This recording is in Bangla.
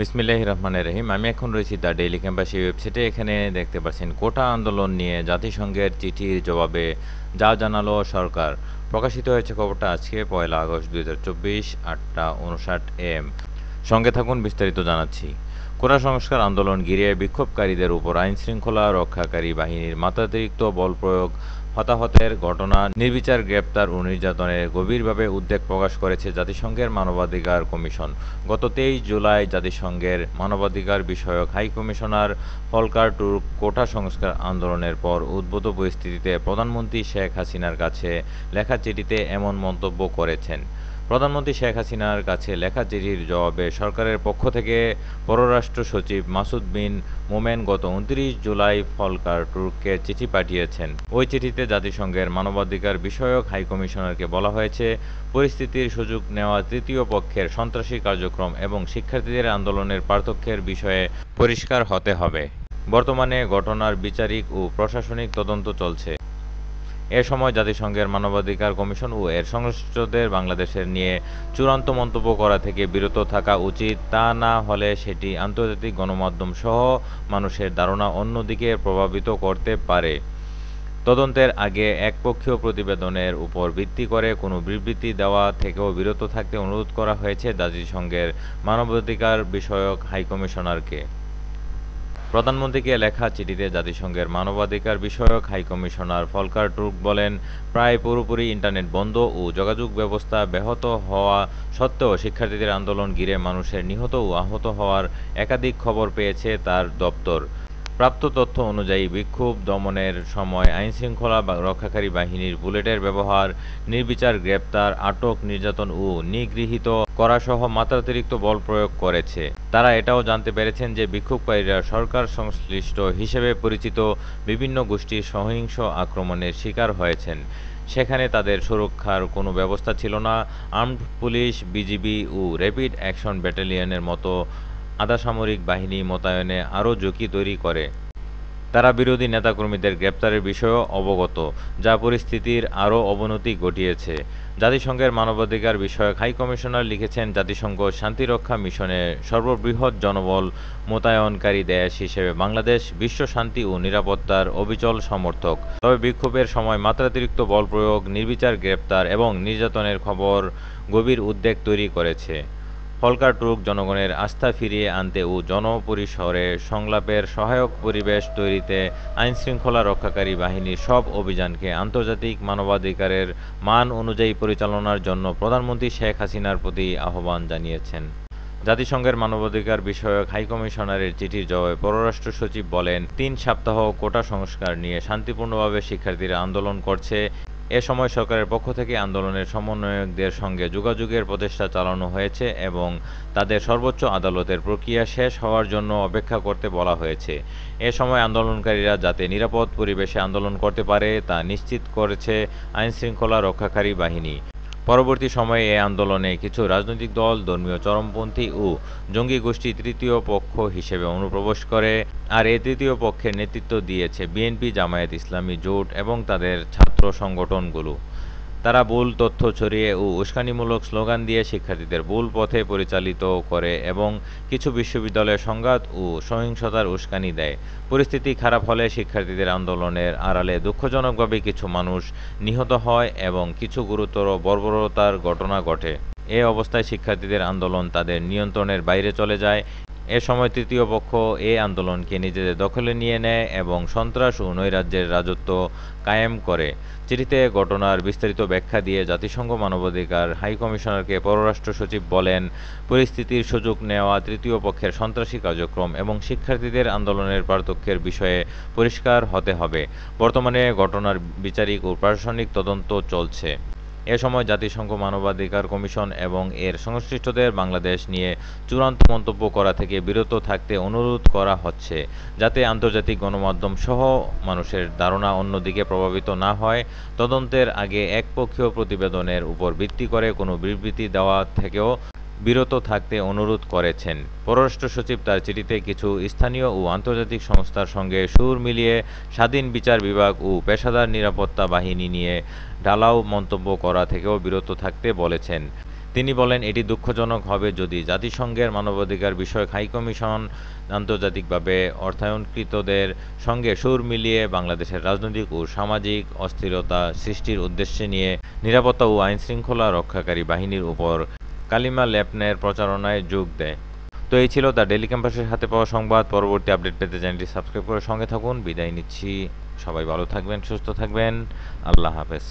বিসমিল্লাহ রহমান রহিম আমি এখন রয়েছি দ্য ডেইলি ক্যাম্পাসি ওয়েবসাইটে এখানে দেখতে পাচ্ছেন কোটা আন্দোলন নিয়ে জাতিসংঘের চিঠির জবাবে যা জানালো সরকার প্রকাশিত হয়েছে খবরটা আজকে পয়লা আগস্ট দুই হাজার চব্বিশ আটটা উনষাট এম সঙ্গে থাকুন বিস্তারিত জানাচ্ছি কোটা সংস্কার আন্দোলন ঘিরে বিক্ষোভকারীদের উপর আইন শৃঙ্খলা রক্ষাকারী বাহিনীর মাত্রাতিরিক্ত বল প্রয়োগ হতাহতের ঘটনা নির্বিচার গ্রেপ্তার ও নির্যাতনে গভীরভাবে উদ্বেগ প্রকাশ করেছে জাতিসংঘের মানবাধিকার কমিশন গত তেইশ জুলাই জাতিসংঘের মানবাধিকার বিষয়ক high commissioner Volker Turk quota সংস্কার আন্দোলনের পর উদ্ভূত পরিস্থিতিতে প্রধানমন্ত্রী শেখ হাসিনার কাছে লেখা চিঠিতে এমন মন্তব্য করেছেন প্রধানমন্ত্রী শেখ হাসিনার কাছে লেখা চিঠির জবাবে সরকারের পক্ষ থেকে পররাষ্ট্র সচিব মাসুদ বিন মোমেন গত উনত্রিশ জুলাই ফলকার টুরকে চিঠি পাঠিয়েছেন ওই চিঠিতে জাতিসংঘের মানবাধিকার বিষয়ক হাইকমিশনারকে বলা হয়েছে পরিস্থিতির সুযোগ নেওয়া তৃতীয় পক্ষের সন্ত্রাসী কার্যক্রম এবং শিক্ষার্থীদের আন্দোলনের পার্থক্যের বিষয়ে পরিষ্কার হতে হবে বর্তমানে ঘটনার বিচারিক ও প্রশাসনিক তদন্ত চলছে এ সময় জাতিসংঘের মানবাধিকার কমিশন ও এর সংশ্লিষ্টদের বাংলাদেশের নিয়ে চূড়ান্ত মন্তব্য করা থেকে বিরত থাকা উচিত তা না হলে সেটি আন্তর্জাতিক গণমাধ্যম সহ মানুষের ধারণা অন্যদিকে প্রভাবিত করতে পারে তদন্তের আগে একপক্ষীয় প্রতিবেদনের উপর ভিত্তি করে কোনো বিবৃতি দেওয়া থেকেও বিরত থাকতে অনুরোধ করা হয়েছে জাতিসংঘের মানবাধিকার বিষয়ক হাইকমিশনারকে প্রধানমন্ত্রীকে লেখা চিঠিতে জাতিসংঘের মানবাধিকার বিষয়ক হাইকমিশনার ফলকার ট্রুক বলেন প্রায় পুরোপুরি ইন্টারনেট বন্ধ ও যোগাযোগ ব্যবস্থা ব্যাহত হওয়া সত্ত্বেও শিক্ষার্থীদের আন্দোলন ঘিরে মানুষের নিহত ও আহত হওয়ার একাধিক খবর পেয়েছে তার দপ্তর প্রাপ্ত তথ্য অনুযায়ী বিক্ষোভ দমনের সময় আইনশৃঙ্খলা রক্ষাকারী বাহিনীর বুলেটের ব্যবহার নির্বিচার গ্রেপ্তার আটক নির্যাতন ও নিগৃহীত করাসহ মাত্রাতিরিক্ত বল প্রয়োগ করেছে তারা এটাও জানতে পেরেছেন যে বিক্ষোভকারীরা সরকার সংশ্লিষ্ট হিসেবে পরিচিত বিভিন্ন গোষ্ঠী সহিংস আক্রমণের শিকার হয়েছেন সেখানে তাদের সুরক্ষার কোনো ব্যবস্থা ছিল না আর্মড পুলিশ বিজিবি ও র্যাপিড অ্যাকশন ব্যাটালিয়নের মতো আধাসামরিক বাহিনী মোতায়েনে আরও ঝুঁকি তৈরি করে তারা বিরোধী নেতাকর্মীদের গ্রেপ্তারের বিষয়েও অবগত যা পরিস্থিতির আরও অবনতি ঘটিয়েছে জাতিসংঘের মানবাধিকার বিষয়ক হাই কমিশনার লিখেছেন জাতিসংঘ শান্তিরক্ষা মিশনে সর্ববৃহৎ জনবল মোতায়নকারী দেশ হিসেবে বাংলাদেশ বিশ্ব শান্তি ও নিরাপত্তার অবিচল সমর্থক তবে বিক্ষোভের সময় মাত্রাতিরিক্ত বল প্রয়োগ নির্বিচার গ্রেপ্তার এবং নির্যাতনের খবর গভীর উদ্বেগ তৈরি করেছে ফলকাটুক জনগণের আস্থা ফিরিয়ে আনতে ও জনপরিসরে সংলাপের সহায়ক পরিবেশ তৈরিতে আইনশৃঙ্খলা রক্ষাকারী বাহিনীর সব অভিযানকে আন্তর্জাতিক মানবাধিকারের মান অনুযায়ী পরিচালনার জন্য প্রধানমন্ত্রী শেখ হাসিনার প্রতি আহ্বান জানিয়েছেন জাতিসংঘের মানবাধিকার বিষয়ক হাইকমিশনারের চিঠির জবাবে পররাষ্ট্র সচিব বলেন তিন সপ্তাহ কোটা সংস্কার নিয়ে শান্তিপূর্ণভাবে শিক্ষার্থীরা আন্দোলন করছে এ সময় সরকারের পক্ষ থেকে আন্দোলনের সমন্বয়কদের সঙ্গে যোগাযোগের প্রচেষ্টা চালানো হয়েছে এবং তাদের সর্বোচ্চ আদালতের প্রক্রিয়া শেষ হওয়ার জন্য অপেক্ষা করতে বলা হয়েছে এ সময় আন্দোলনকারীরা যাতে নিরাপদ পরিবেশে আন্দোলন করতে পারে তা নিশ্চিত করেছে আইনশৃঙ্খলা রক্ষাকারী বাহিনী পরবর্তী সময়ে এ আন্দোলনে কিছু রাজনৈতিক দল ধর্মীয় চরমপন্থী ও জঙ্গি গোষ্ঠী তৃতীয় পক্ষ হিসেবে অনুপ্রবেশ করে আর এ তৃতীয় পক্ষের নেতৃত্ব দিয়েছে বিএনপি জামায়াত ইসলামী জোট এবং তাদের ছাত্র সংগঠনগুলো তারা ভুল তথ্য ছড়িয়ে ও উস্কানিমূলক স্লোগান দিয়ে শিক্ষার্থীদের ভুল পথে পরিচালিত করে এবং কিছু বিশ্ববিদ্যালয়ে সংঘাত ও সহিংসতার উস্কানি দেয় পরিস্থিতি খারাপ হলে শিক্ষার্থীদের আন্দোলনের আড়ালে দুঃখজনকভাবে কিছু মানুষ নিহত হয় এবং কিছু গুরুতর বর্বরতার ঘটনা ঘটে এ অবস্থায় শিক্ষার্থীদের আন্দোলন তাদের নিয়ন্ত্রণের বাইরে চলে যায় এ সময় তৃতীয় পক্ষ এ আন্দোলনকে নিজেদের দখলে নিয়ে নেয় এবং সন্ত্রাস ও নৈরাজ্যের রাজত্ব কায়েম করে চিঠিতে ঘটনার বিস্তারিত ব্যাখ্যা দিয়ে জাতিসংঘ মানবাধিকার হাইকমিশনারকে পররাষ্ট্র সচিব বলেন পরিস্থিতির সুযোগ নেওয়া তৃতীয় পক্ষের সন্ত্রাসী কার্যক্রম এবং শিক্ষার্থীদের আন্দোলনের পার্থক্যের বিষয়ে পরিষ্কার হতে হবে বর্তমানে ঘটনার বিচারিক ও প্রশাসনিক তদন্ত চলছে এ সময় জাতিসংঘ মানবাধিকার কমিশন এবং এর সংশ্লিষ্টদের বাংলাদেশ নিয়ে চূড়ান্ত মন্তব্য করা থেকে বিরত থাকতে অনুরোধ করা হচ্ছে যাতে আন্তর্জাতিক গণমাধ্যম সহ মানুষের ধারণা অন্যদিকে প্রভাবিত না হয় তদন্তের আগে একপক্ষীয় প্রতিবেদনের উপর ভিত্তি করে কোনো বিবৃতি দেওয়া থেকেও বিরত থাকতে অনুরোধ করেছেন পররাষ্ট্র সচিব তার চিঠিতে কিছু স্থানীয় ও আন্তর্জাতিক সংস্থার সঙ্গে সুর মিলিয়ে স্বাধীন বিচার বিভাগ ও পেশাদার নিরাপত্তা বাহিনী নিয়ে ঢালাও মন্তব্য করা থেকেও বিরত থাকতে বলেছেন তিনি বলেন এটি দুঃখজনক হবে যদি জাতিসংঘের মানবাধিকার বিষয়ক হাইকমিশন আন্তর্জাতিকভাবে অর্থায়নকৃতদের সঙ্গে সুর মিলিয়ে বাংলাদেশের রাজনৈতিক ও সামাজিক অস্থিরতা সৃষ্টির উদ্দেশ্যে নিয়ে নিরাপত্তা ও আইনশৃঙ্খলা রক্ষাকারী বাহিনীর উপর কালিমা ল্যাপনের প্রচারণায় যোগ দেয় তো এই ছিল দ্য ডেলি ক্যাম্পাসের হাতে পাওয়া সংবাদ পরবর্তী আপডেট পেতে চ্যানেলটি সাবস্ক্রাইব করে সঙ্গে থাকুন বিদায় নিচ্ছি সবাই ভালো থাকবেন সুস্থ থাকবেন আল্লাহ হাফেজ